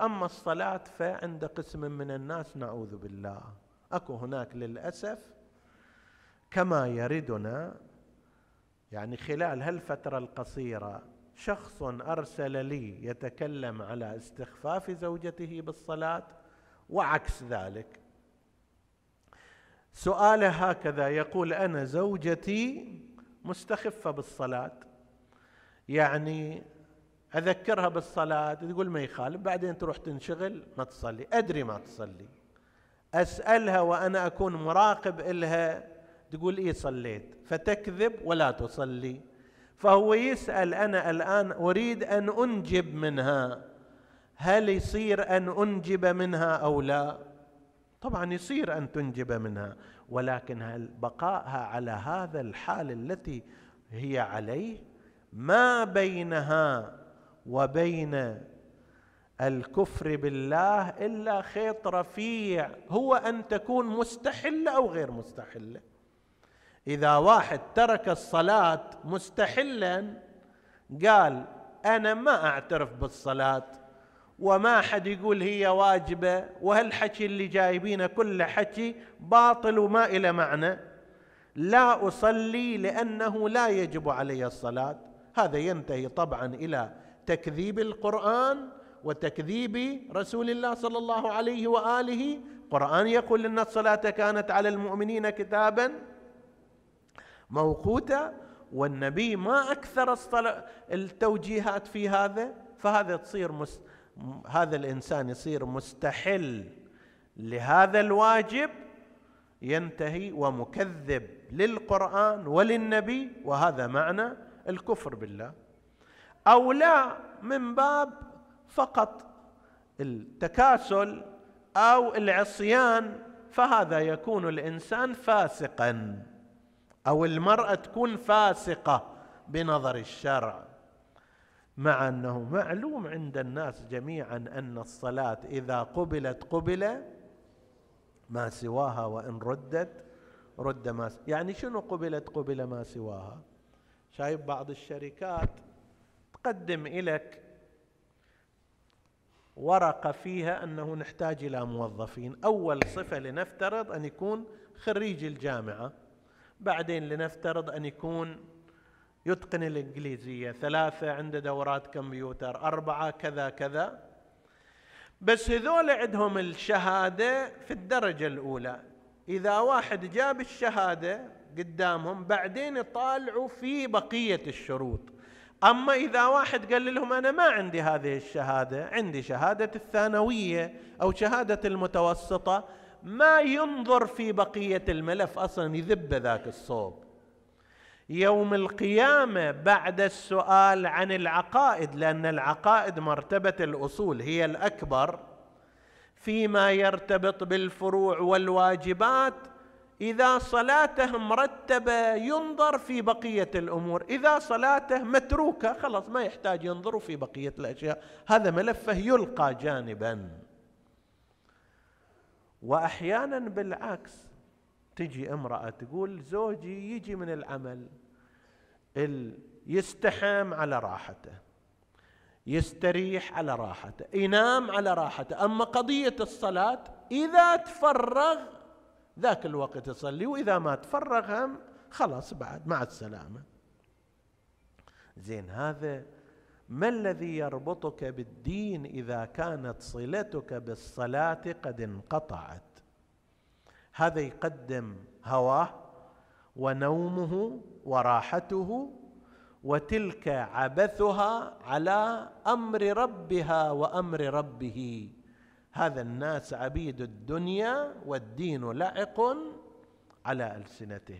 أما الصلاة فعند قسم من الناس نعوذ بالله أكو هناك للأسف كما يردنا يعني خلال هالفترة القصيرة شخص أرسل لي يتكلم على استخفاف زوجته بالصلاة وعكس ذلك سؤاله هكذا يقول أنا زوجتي مستخفة بالصلاة يعني اذكرها بالصلاه تقول ما يخالف بعدين تروح تنشغل ما تصلي ادري ما تصلي اسالها وانا اكون مراقب الها تقول ايه صليت فتكذب ولا تصلي فهو يسال انا الان اريد ان انجب منها هل يصير ان انجب منها او لا طبعا يصير ان تنجب منها ولكن هل بقائها على هذا الحال التي هي عليه ما بينها وبين الكفر بالله الا خيط رفيع هو ان تكون مستحله او غير مستحله اذا واحد ترك الصلاه مستحلا قال انا ما اعترف بالصلاه وما حد يقول هي واجبه وهالحكي اللي جايبينه كله حكي باطل وما الى معنى لا اصلي لانه لا يجب علي الصلاه هذا ينتهي طبعا الى تكذيب القران وتكذيب رسول الله صلى الله عليه واله القران يقول ان الصلاه كانت على المؤمنين كتابا موقوتا والنبي ما اكثر التوجيهات في هذا فهذا تصير مس هذا الانسان يصير مستحل لهذا الواجب ينتهي ومكذب للقران وللنبي وهذا معنى الكفر بالله أو لا من باب فقط التكاسل أو العصيان فهذا يكون الإنسان فاسقا أو المرأة تكون فاسقة بنظر الشرع مع أنه معلوم عند الناس جميعا أن الصلاة إذا قبلت قبل ما سواها وإن ردت رد ما يعني شنو قبلت قبل ما سواها شايف بعض الشركات تقدم إليك ورقة فيها أنه نحتاج إلى موظفين أول صفة لنفترض أن يكون خريج الجامعة بعدين لنفترض أن يكون يتقن الإنجليزية ثلاثة عنده دورات كمبيوتر أربعة كذا كذا بس هذول عندهم الشهادة في الدرجة الأولى إذا واحد جاب الشهادة قدامهم بعدين يطالعوا في بقية الشروط اما اذا واحد قال لهم انا ما عندي هذه الشهاده عندي شهاده الثانويه او شهاده المتوسطه ما ينظر في بقيه الملف اصلا يذب ذاك الصوب يوم القيامه بعد السؤال عن العقائد لان العقائد مرتبه الاصول هي الاكبر فيما يرتبط بالفروع والواجبات اذا صلاته مرتبه ينظر في بقيه الامور اذا صلاته متروكه خلاص ما يحتاج ينظر في بقيه الاشياء هذا ملفه يلقى جانبا واحيانا بالعكس تجي امراه تقول زوجي يجي من العمل يستحم على راحته يستريح على راحته ينام على راحته اما قضيه الصلاه اذا تفرغ ذاك الوقت يصلي وإذا ما تفرغ هم خلاص بعد مع السلامة زين هذا ما الذي يربطك بالدين إذا كانت صلتك بالصلاة قد انقطعت هذا يقدم هواه ونومه وراحته وتلك عبثها على امر ربها وامر ربه هذا الناس عبيد الدنيا والدين لعق على ألسنتهم